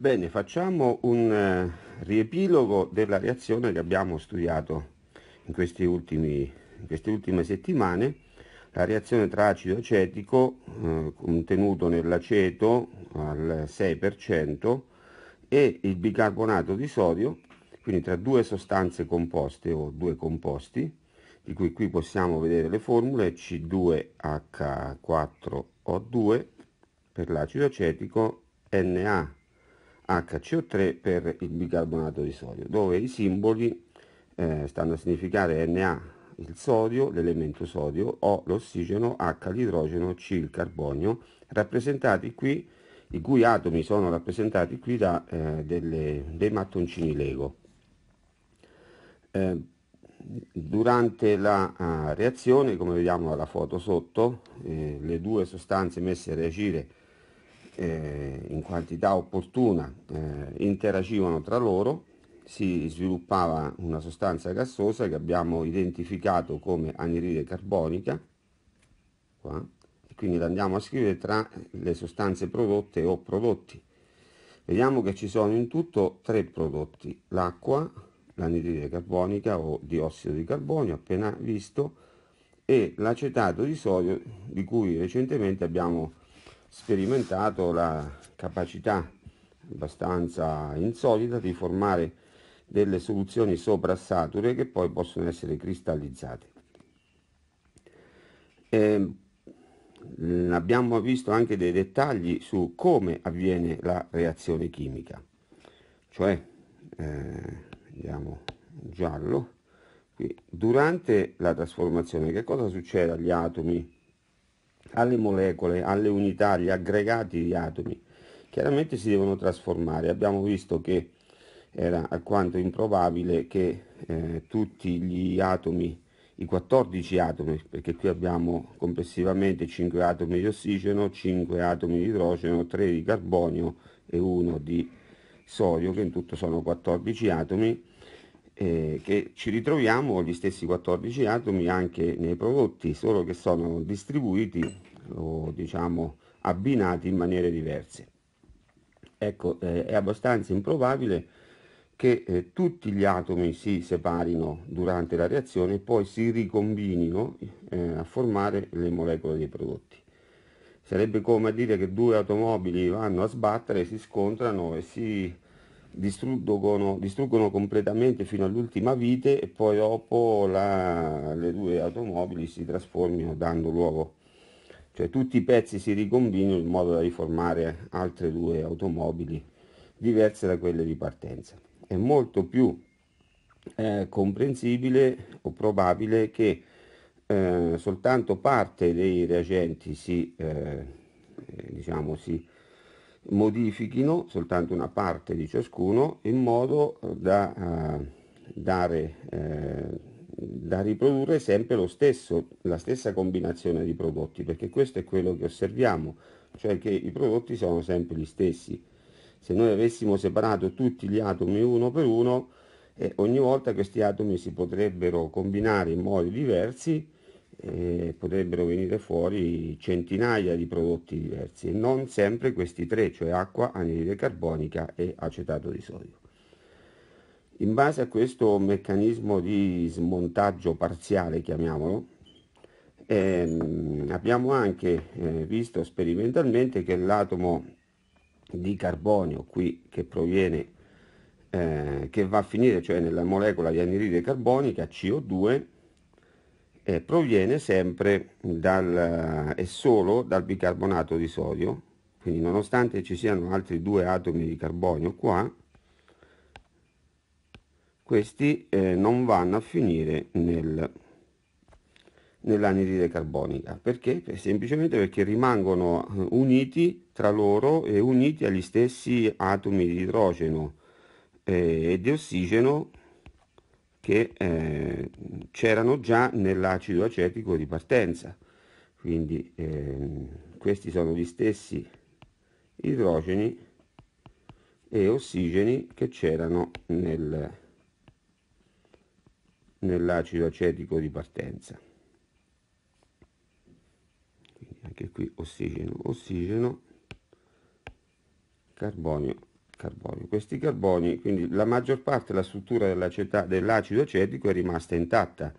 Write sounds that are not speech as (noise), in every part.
Bene, facciamo un eh, riepilogo della reazione che abbiamo studiato in, ultimi, in queste ultime settimane, la reazione tra acido acetico eh, contenuto nell'aceto al 6% e il bicarbonato di sodio, quindi tra due sostanze composte o due composti, di cui qui possiamo vedere le formule C2H4O2 per l'acido acetico na HCO3 per il bicarbonato di sodio, dove i simboli eh, stanno a significare Na il sodio, l'elemento sodio, O l'ossigeno, H l'idrogeno, C il carbonio, rappresentati qui, i cui atomi sono rappresentati qui da eh, delle, dei mattoncini Lego. Eh, durante la uh, reazione, come vediamo dalla foto sotto, eh, le due sostanze messe a reagire eh, in quantità opportuna eh, interagivano tra loro, si sviluppava una sostanza gassosa che abbiamo identificato come anidride carbonica, qua, e quindi la andiamo a scrivere tra le sostanze prodotte o prodotti. Vediamo che ci sono in tutto tre prodotti, l'acqua, l'anidride carbonica o diossido di carbonio appena visto, e l'acetato di sodio di cui recentemente abbiamo sperimentato la capacità abbastanza insolita di formare delle soluzioni soprassature che poi possono essere cristallizzate. E ehm, mm, abbiamo visto anche dei dettagli su come avviene la reazione chimica, cioè eh, andiamo giallo, qui, durante la trasformazione che cosa succede agli atomi alle molecole, alle unità, agli aggregati di atomi. Chiaramente si devono trasformare. Abbiamo visto che era alquanto improbabile che eh, tutti gli atomi, i 14 atomi, perché qui abbiamo complessivamente 5 atomi di ossigeno, 5 atomi di idrogeno, 3 di carbonio e 1 di sodio, che in tutto sono 14 atomi, eh, che ci ritroviamo gli stessi 14 atomi anche nei prodotti, solo che sono distribuiti o diciamo abbinati in maniere diverse. Ecco, eh, è abbastanza improbabile che eh, tutti gli atomi si separino durante la reazione e poi si ricombinino eh, a formare le molecole dei prodotti. Sarebbe come a dire che due automobili vanno a sbattere, si scontrano e si distruggono, distruggono completamente fino all'ultima vite e poi dopo la, le due automobili si trasformino dando luogo cioè tutti i pezzi si ricombinano in modo da riformare altre due automobili diverse da quelle di partenza. È molto più eh, comprensibile o probabile che eh, soltanto parte dei reagenti si, eh, eh diciamo, si modifichino soltanto una parte di ciascuno in modo eh, da eh, dare eh, da riprodurre sempre lo stesso, la stessa combinazione di prodotti, perché questo è quello che osserviamo, cioè che i prodotti sono sempre gli stessi. Se noi avessimo separato tutti gli atomi uno per uno, eh, ogni volta questi atomi si potrebbero combinare in modi diversi e potrebbero venire fuori centinaia di prodotti diversi e non sempre questi tre, cioè acqua, anidride carbonica e acetato di sodio. In base a questo meccanismo di smontaggio parziale, chiamiamolo, ehm, abbiamo anche eh, visto sperimentalmente che l'atomo di carbonio qui che proviene, eh, che va a finire, cioè nella molecola di anidride carbonica CO2, eh, proviene sempre dal, e eh, solo dal bicarbonato di sodio, quindi nonostante ci siano altri due atomi di carbonio qua, questi eh, non vanno a finire nel, nell'anidride carbonica. Perché? Semplicemente perché rimangono eh, uniti tra loro e uniti agli stessi atomi di idrogeno eh, e di ossigeno che eh, c'erano già nell'acido acetico di partenza. Quindi eh, questi sono gli stessi idrogeni e ossigeni che c'erano nel, nell'acido acetico di partenza. Quindi anche qui ossigeno, ossigeno, carbonio carbonio. Questi carboni, quindi la maggior parte della struttura dell'acido acetico è rimasta intatta.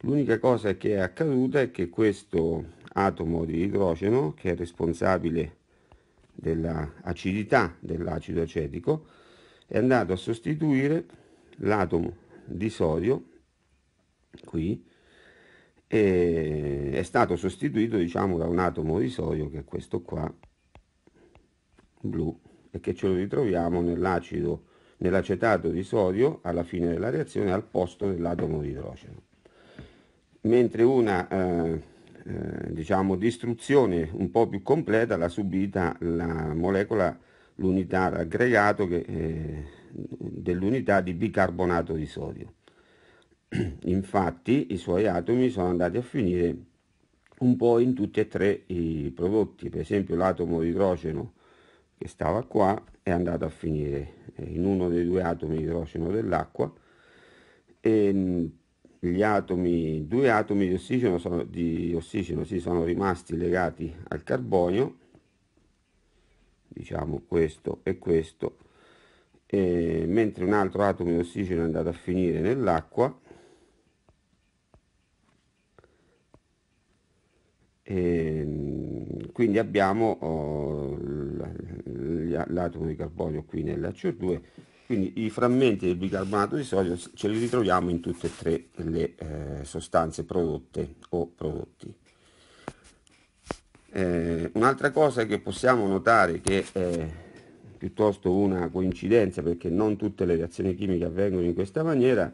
L'unica cosa che è accaduta è che questo atomo di idrogeno, che è responsabile dell'acidità dell'acido acetico, è andato a sostituire l'atomo di sodio qui e è stato sostituito diciamo da un atomo di sodio che è questo qua blu e che ce lo ritroviamo nell'acido, nell'acetato di sodio alla fine della reazione al posto dell'atomo di idrogeno. Mentre una eh, eh, diciamo, distruzione un po' più completa l'ha subita la molecola, l'unità aggregato che, eh, dell'unità di bicarbonato di sodio. (clears throat) Infatti i suoi atomi sono andati a finire un po' in tutti e tre i prodotti, per esempio l'atomo di idrogeno che stava qua è andato a finire eh, in uno dei due atomi di idrogeno dell'acqua e mm, gli atomi, due atomi di ossigeno, sono, di ossigeno sì, sono rimasti legati al carbonio, diciamo questo e questo, e mentre un altro atomo di ossigeno è andato a finire nell'acqua mm, quindi abbiamo oh, l'atomo di carbonio qui nella co 2 quindi i frammenti del bicarbonato di sodio ce li ritroviamo in tutte e tre le eh, sostanze prodotte o prodotti. Eh, un'altra cosa che possiamo notare che è eh, piuttosto una coincidenza perché non tutte le reazioni chimiche avvengono in questa maniera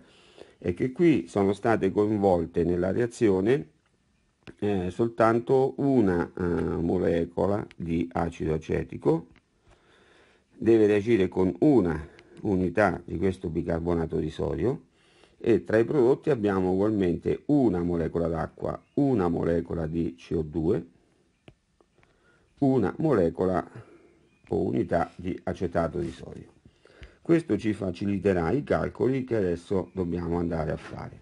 è che qui sono state coinvolte nella reazione eh, soltanto una eh, molecola di acido acetico deve reagire con una unità di questo bicarbonato di sodio e tra i prodotti abbiamo ugualmente una molecola d'acqua, una molecola di CO2, una molecola o unità di acetato di sodio. Questo ci faciliterà i calcoli che adesso dobbiamo andare a fare.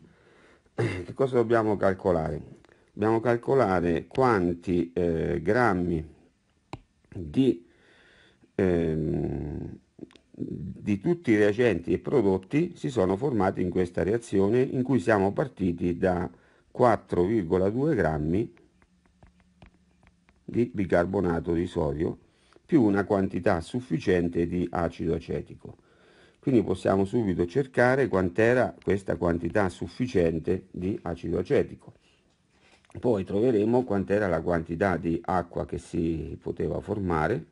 (clears throat) Che cosa dobbiamo calcolare? Dobbiamo calcolare quanti eh, grammi di ehm, di tutti i reagenti e prodotti si sono formati in questa reazione in cui siamo partiti da 4,2 grammi di bicarbonato di sodio più una quantità sufficiente di acido acetico. Quindi possiamo subito cercare quant'era questa quantità sufficiente di acido acetico. Poi troveremo quant'era la quantità di acqua che si poteva formare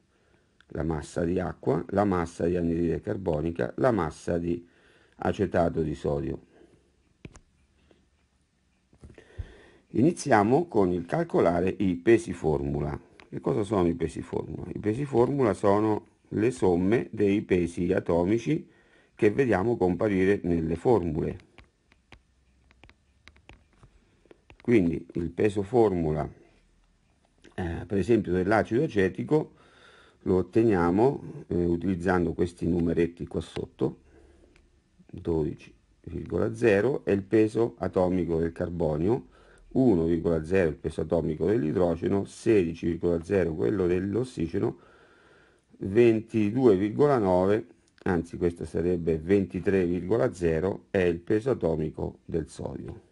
la massa di acqua, la massa di anidride carbonica, la massa di acetato di sodio. Iniziamo con il calcolare i pesi formula. Che cosa sono i pesi formula? I pesi formula sono le somme dei pesi atomici che vediamo comparire nelle formule. Quindi il peso formula, eh, per esempio, dell'acido acetico lo otteniamo eh, utilizzando questi numeretti qua sotto 12,0 è il peso atomico del carbonio 1,0 il peso atomico dell'idrogeno 16,0 quello dell'ossigeno 22,9 anzi questo sarebbe 23,0 è il peso atomico del sodio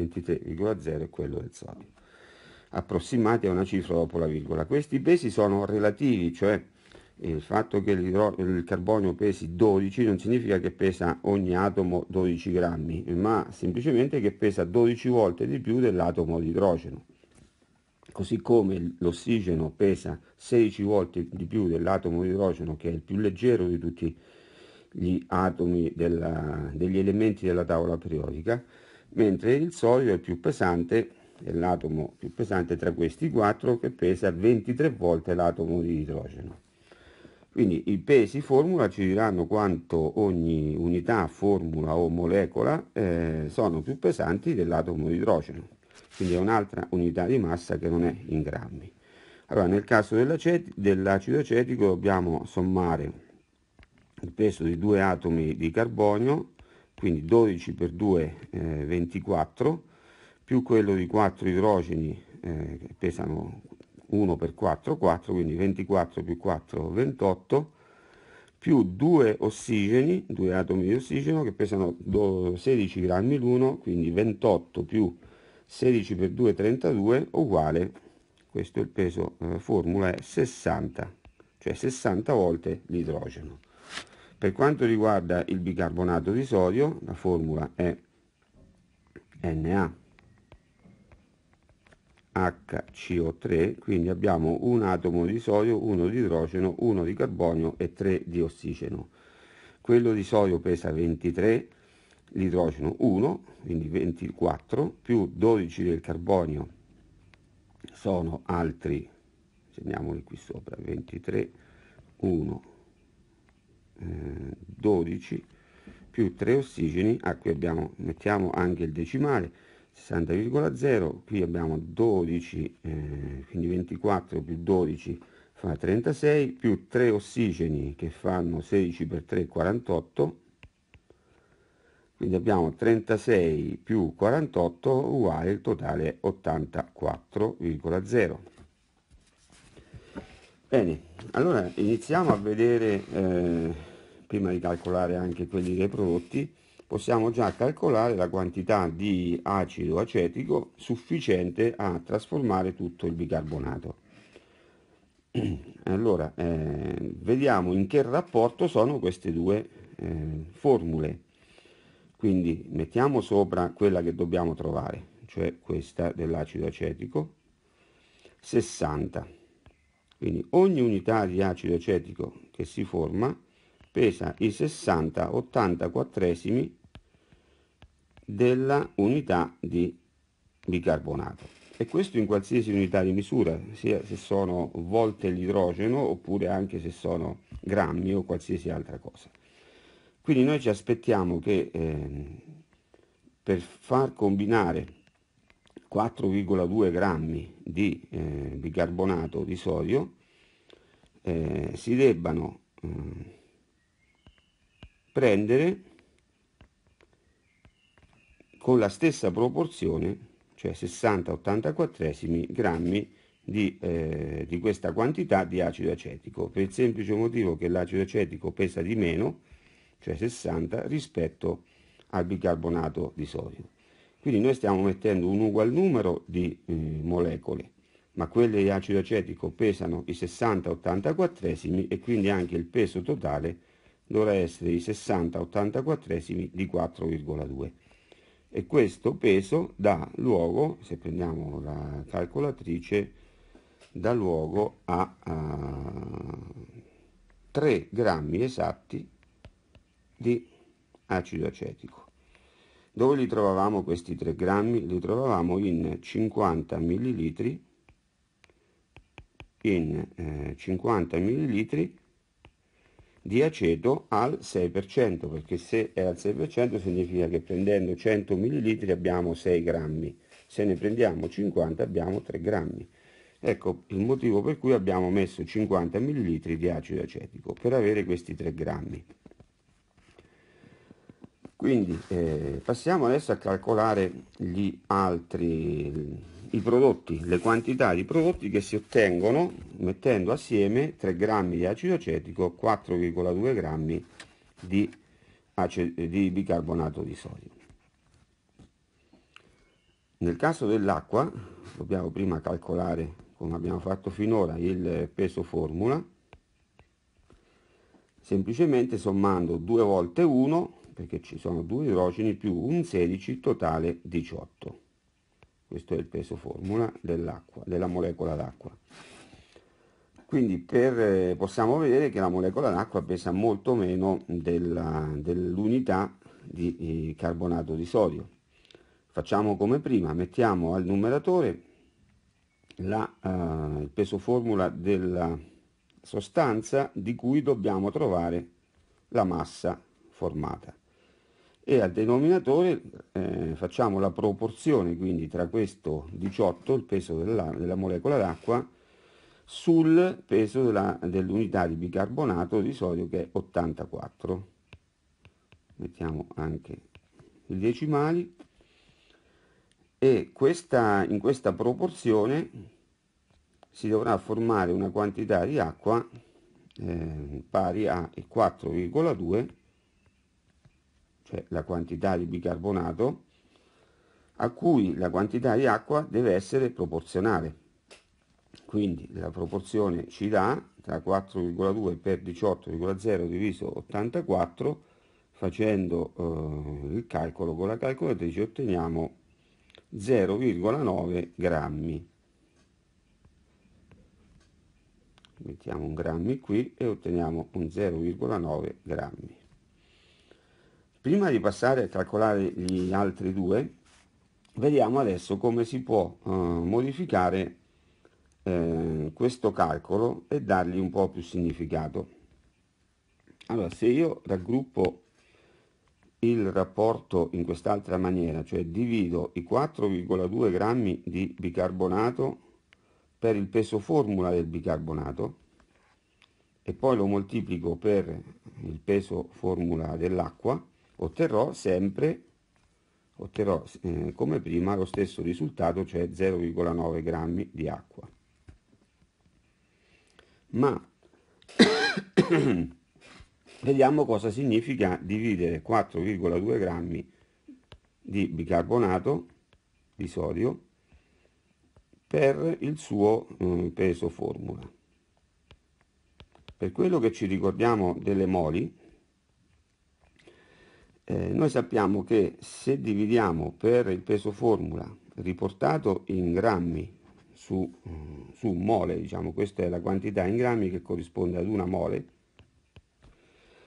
23,0 è quello del sodio, approssimati a una cifra dopo la virgola. Questi pesi sono relativi, cioè eh, il fatto che il carbonio pesi 12 non significa che pesa ogni atomo 12 grammi, ma semplicemente che pesa 12 volte di più dell'atomo di idrogeno. Così come l'ossigeno pesa 16 volte di più dell'atomo di idrogeno, che è il più leggero di tutti gli atomi della, degli elementi della tavola periodica, mentre il sodio è più pesante, è l'atomo più pesante tra questi quattro che pesa 23 volte l'atomo di idrogeno. Quindi i pesi formula ci diranno quanto ogni unità, formula o molecola eh, sono più pesanti dell'atomo di idrogeno. Quindi è un'altra unità di massa che non è in grammi. Allora, nel caso dell'acido acetico dobbiamo sommare il peso di due atomi di carbonio quindi 12 per 2 eh, 24 più quello di 4 idrogeni eh, che pesano 1 per 4 4 quindi 24 più 4 28 più 2 ossigeni 2 atomi di ossigeno che pesano 16 grammi l'uno quindi 28 più 16 per 2 32 uguale questo è il peso eh, formula è 60 cioè 60 volte l'idrogeno per quanto riguarda il bicarbonato di sodio, la formula è Na hco 3 quindi abbiamo un atomo di sodio, uno di idrogeno, uno di carbonio e tre di ossigeno. Quello di sodio pesa 23, l'idrogeno 1, quindi 24, più 12 del carbonio sono altri, segniamoli qui sopra, 23, 1, 12 più 3 ossigeni, ah qui abbiamo, mettiamo anche il decimale, 60,0, qui abbiamo 12, eh, quindi 24 più 12 fa 36, più 3 ossigeni che fanno 16 per 3, 48, quindi abbiamo 36 più 48 uguale il totale 84,0. Bene, allora iniziamo a vedere, eh, prima di calcolare anche quelli dei prodotti, possiamo già calcolare la quantità di acido acetico sufficiente a trasformare tutto il bicarbonato. (clears throat) Allora, eh, vediamo in che rapporto sono queste due eh, formule. Quindi mettiamo sopra quella che dobbiamo trovare, cioè questa dell'acido acetico, 60 quindi ogni unità di acido acetico che si forma pesa i 60-80 quattresimi della unità di bicarbonato. E questo in qualsiasi unità di misura, sia se sono volte l'idrogeno oppure anche se sono grammi o qualsiasi altra cosa. Quindi noi ci aspettiamo che eh, per far combinare 4,2 grammi di eh, bicarbonato di sodio eh, si debbano eh, prendere con la stessa proporzione, cioè 60-84 grammi di, eh, di questa quantità di acido acetico, per il semplice motivo che l'acido acetico pesa di meno, cioè 60, rispetto al bicarbonato di sodio. Quindi noi stiamo mettendo un ugual numero di eh, molecole, ma quelle di acido acetico pesano i 60 84 quattresimi e quindi anche il peso totale dovrà essere i 60 84 quattresimi di 4,2. E questo peso dà luogo, se prendiamo la calcolatrice, dà luogo a, a 3 grammi esatti di acido acetico. Dove li trovavamo questi 3 grammi? Li trovavamo in 50 millilitri, in eh, 50 millilitri di aceto al 6%, perché se è al 6% significa che prendendo 100 millilitri abbiamo 6 grammi, se ne prendiamo 50 abbiamo 3 grammi. Ecco il motivo per cui abbiamo messo 50 millilitri di acido acetico, per avere questi 3 grammi. Quindi eh, passiamo adesso a calcolare gli altri, i prodotti, le quantità di prodotti che si ottengono mettendo assieme 3 grammi di acido acetico, 4,2 grammi di, di bicarbonato di sodio. Nel caso dell'acqua dobbiamo prima calcolare, come abbiamo fatto finora, il peso formula, semplicemente sommando 2 volte 1 perché ci sono due idrogeni più un 16 totale 18 questo è il peso formula dell'acqua della molecola d'acqua quindi per, eh, possiamo vedere che la molecola d'acqua pesa molto meno dell'unità dell di eh, carbonato di sodio facciamo come prima mettiamo al numeratore la, uh, il peso formula della sostanza di cui dobbiamo trovare la massa formata e al denominatore eh, facciamo la proporzione quindi tra questo 18, il peso della, della molecola d'acqua, sul peso dell'unità dell di bicarbonato di sodio che è 84. Mettiamo anche i decimali e questa, in questa proporzione si dovrà formare una quantità di acqua eh, pari a 4,2 cioè la quantità di bicarbonato, a cui la quantità di acqua deve essere proporzionale. Quindi la proporzione ci dà tra 4,2 per 18,0 diviso 84, facendo eh, il calcolo con la calcolatrice otteniamo 0,9 grammi. Mettiamo un grammi qui e otteniamo un 0,9 grammi. Prima di passare a calcolare gli altri due, vediamo adesso come si può eh, modificare eh, questo calcolo e dargli un po' più significato. Allora, se io raggruppo il rapporto in quest'altra maniera, cioè divido i 4,2 grammi di bicarbonato per il peso formula del bicarbonato e poi lo moltiplico per il peso formula dell'acqua, otterrò sempre otterrò eh, come prima lo stesso risultato cioè 0,9 grammi di acqua ma (coughs) vediamo cosa significa dividere 4,2 grammi di bicarbonato di sodio per il suo eh, peso formula per quello che ci ricordiamo delle moli eh, noi sappiamo che se dividiamo per il peso formula riportato in grammi su, mm, su mole, diciamo questa è la quantità in grammi che corrisponde ad una mole,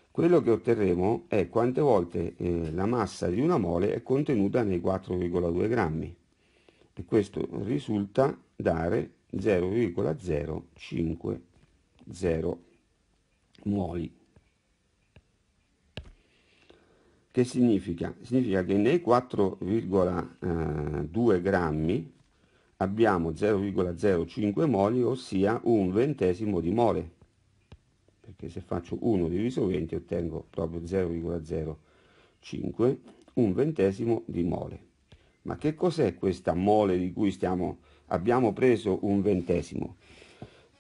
quello che otterremo è quante volte eh, la massa di una mole è contenuta nei 4,2 grammi e questo risulta dare 0,050 moli. Che significa? Significa che nei 4,2 eh, grammi abbiamo 0,05 moli, ossia un ventesimo di mole, perché se faccio 1 diviso 20 ottengo proprio 0,05, un ventesimo di mole. Ma che cos'è questa mole di cui stiamo, abbiamo preso un ventesimo?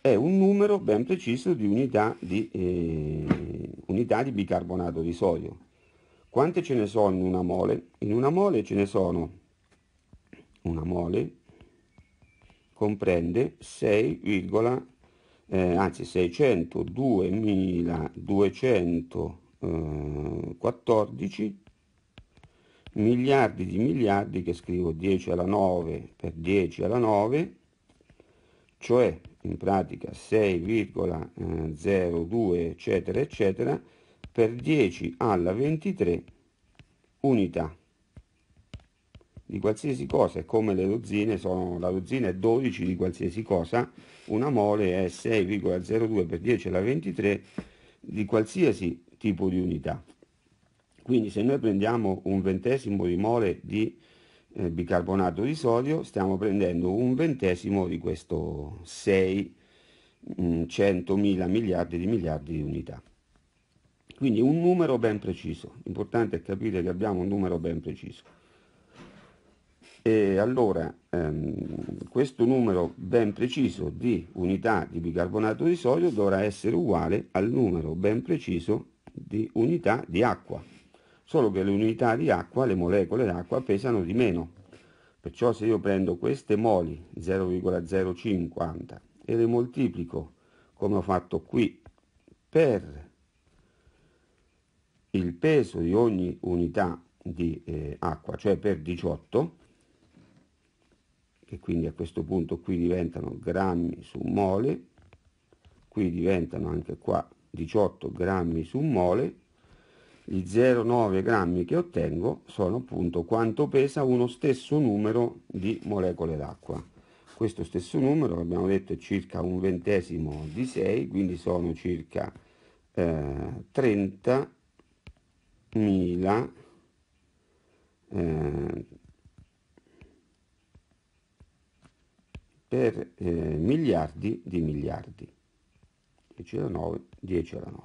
È un numero ben preciso di unità di, eh, unità di bicarbonato di sodio, quante ce ne sono in una mole? In una mole ce ne sono una mole comprende 6, eh, anzi 602.214 eh, miliardi di miliardi che scrivo 10 alla 9 per 10 alla 9 cioè in pratica 6,02 eh, eccetera eccetera per 10 alla 23 unità di qualsiasi cosa è come le dozzine sono la dozzina è 12 di qualsiasi cosa una mole è 6,02 per 10 alla 23 di qualsiasi tipo di unità quindi se noi prendiamo un ventesimo di mole di eh, bicarbonato di sodio stiamo prendendo un ventesimo di questo 6 100 mila miliardi di miliardi di unità quindi un numero ben preciso, importante è capire che abbiamo un numero ben preciso. E allora ehm, questo numero ben preciso di unità di bicarbonato di sodio dovrà essere uguale al numero ben preciso di unità di acqua, solo che le unità di acqua, le molecole d'acqua pesano di meno. Perciò se io prendo queste moli 0,050 e le moltiplico come ho fatto qui per il peso di ogni unità di eh, acqua, cioè per 18, che quindi a questo punto qui diventano grammi su mole, qui diventano anche qua 18 grammi su mole, gli 0,9 grammi che ottengo sono appunto quanto pesa uno stesso numero di molecole d'acqua. Questo stesso numero, abbiamo detto, è circa un ventesimo di 6, quindi sono circa eh, 30 mila eh, per eh, miliardi di miliardi 10 alla 9 10 alla 9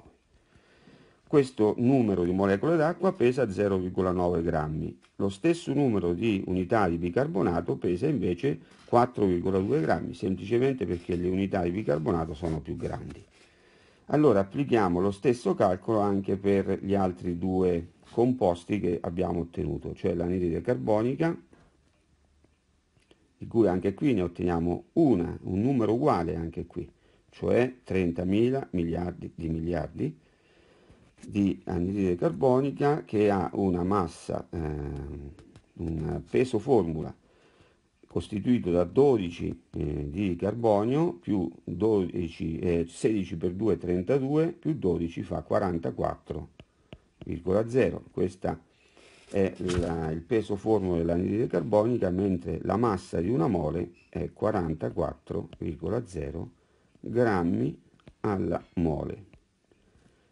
questo numero di molecole d'acqua pesa 0,9 grammi lo stesso numero di unità di bicarbonato pesa invece 4,2 grammi semplicemente perché le unità di bicarbonato sono più grandi allora applichiamo lo stesso calcolo anche per gli altri due composti che abbiamo ottenuto, cioè l'anidride carbonica, di cui anche qui ne otteniamo una, un numero uguale anche qui, cioè 30.000 miliardi di miliardi di anidride carbonica che ha una massa, eh, un peso formula costituito da 12 eh, di carbonio più 12, eh, 16 per 2 è 32 più 12 fa 44,0. Questo è la, il peso formulo dell'anidride carbonica, mentre la massa di una mole è 44,0 grammi alla mole.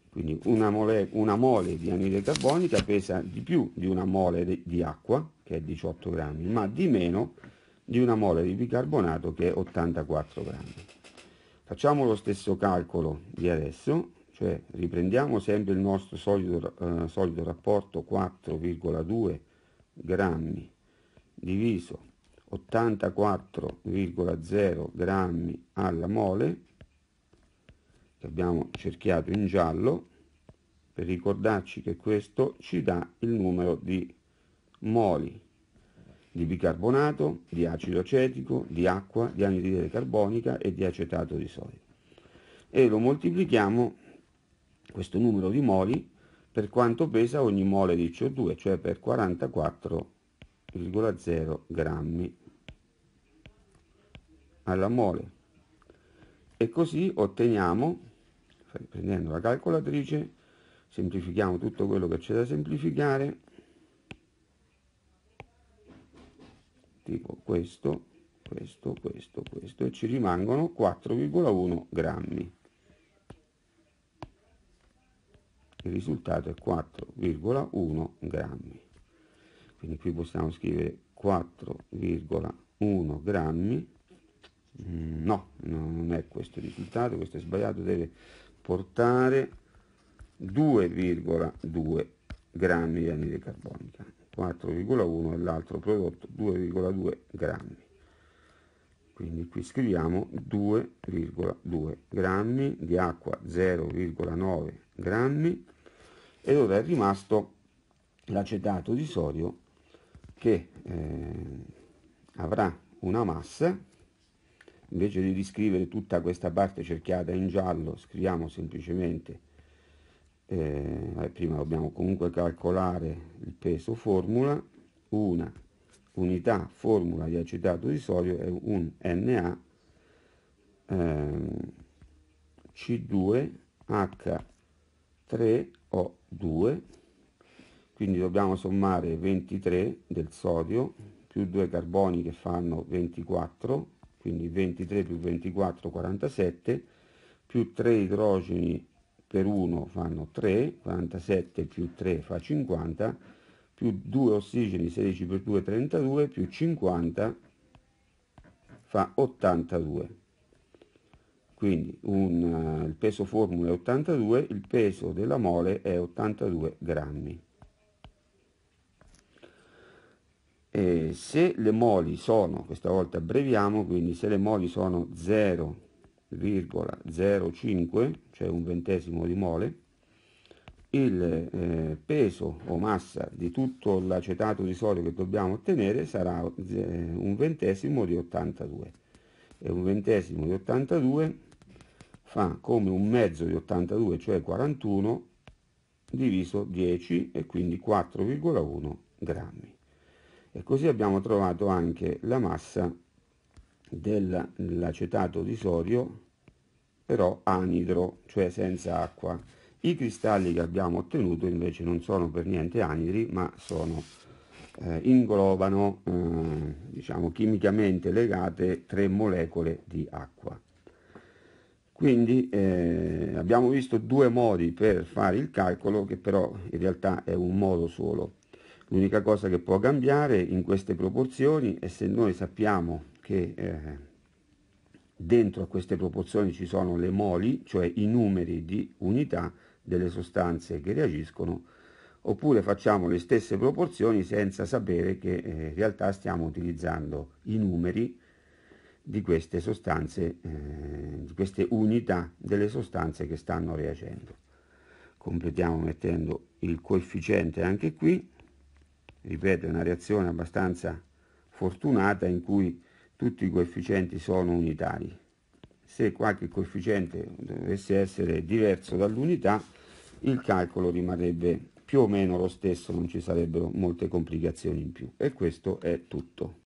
Quindi una mole, una mole di anidride carbonica pesa di più di una mole di acqua, che è 18 grammi, ma di meno di una mole di bicarbonato che è 84 grammi. Facciamo lo stesso calcolo di adesso, cioè riprendiamo sempre il nostro solido, eh, solido rapporto 4,2 grammi diviso 84,0 grammi alla mole, che abbiamo cerchiato in giallo, per ricordarci che questo ci dà il numero di moli di bicarbonato, di acido acetico, di acqua, di anidride carbonica e di acetato di sodio. E lo moltiplichiamo, questo numero di moli, per quanto pesa ogni mole di CO2, cioè per 44,0 grammi alla mole. E così otteniamo, prendendo la calcolatrice, semplifichiamo tutto quello che c'è da semplificare, tipo questo, questo, questo, questo, e ci rimangono 4,1 grammi. Il risultato è 4,1 grammi. Quindi qui possiamo scrivere 4,1 grammi. Mm, no, non è questo il risultato, questo è sbagliato, deve portare 2,2 grammi di anidride carbonica. 4,1 e l'altro prodotto 2,2 grammi. Quindi qui scriviamo 2,2 grammi di acqua 0,9 grammi ed ora è rimasto l'acetato di sodio che eh, avrà una massa invece di riscrivere tutta questa parte cerchiata in giallo scriviamo semplicemente eh, prima dobbiamo comunque calcolare il peso formula, una unità formula di acetato di sodio è un Na ehm, C2H3O2, quindi dobbiamo sommare 23 del sodio più 2 carboni che fanno 24, quindi 23 più 24 47, più 3 idrogeni per 1 fanno 3, 47 più 3 fa 50, più 2 ossigeni 16 per 2 32, più 50 fa 82. Quindi un, eh, il peso formula è 82, il peso della mole è 82 grammi. E se le moli sono, questa volta abbreviamo, quindi se le moli sono 0, 0,05, cioè un ventesimo di mole, il eh, peso o massa di tutto l'acetato di sodio che dobbiamo ottenere sarà eh, un ventesimo di 82 e un ventesimo di 82 fa come un mezzo di 82 cioè 41 diviso 10 e quindi 4,1 grammi e così abbiamo trovato anche la massa dell'acetato di sodio però anidro, cioè senza acqua. I cristalli che abbiamo ottenuto invece non sono per niente anidri, ma sono, eh, inglobano eh, diciamo, chimicamente legate tre molecole di acqua. Quindi eh, abbiamo visto due modi per fare il calcolo, che però in realtà è un modo solo. L'unica cosa che può cambiare in queste proporzioni è se noi sappiamo che eh, dentro a queste proporzioni ci sono le moli, cioè i numeri di unità delle sostanze che reagiscono, oppure facciamo le stesse proporzioni senza sapere che eh, in realtà stiamo utilizzando i numeri di queste sostanze, eh, di queste unità delle sostanze che stanno reagendo. Completiamo mettendo il coefficiente anche qui, ripeto è una reazione abbastanza fortunata in cui tutti i coefficienti sono unitari. Se qualche coefficiente dovesse essere diverso dall'unità, il calcolo rimarrebbe più o meno lo stesso, non ci sarebbero molte complicazioni in più. E questo è tutto.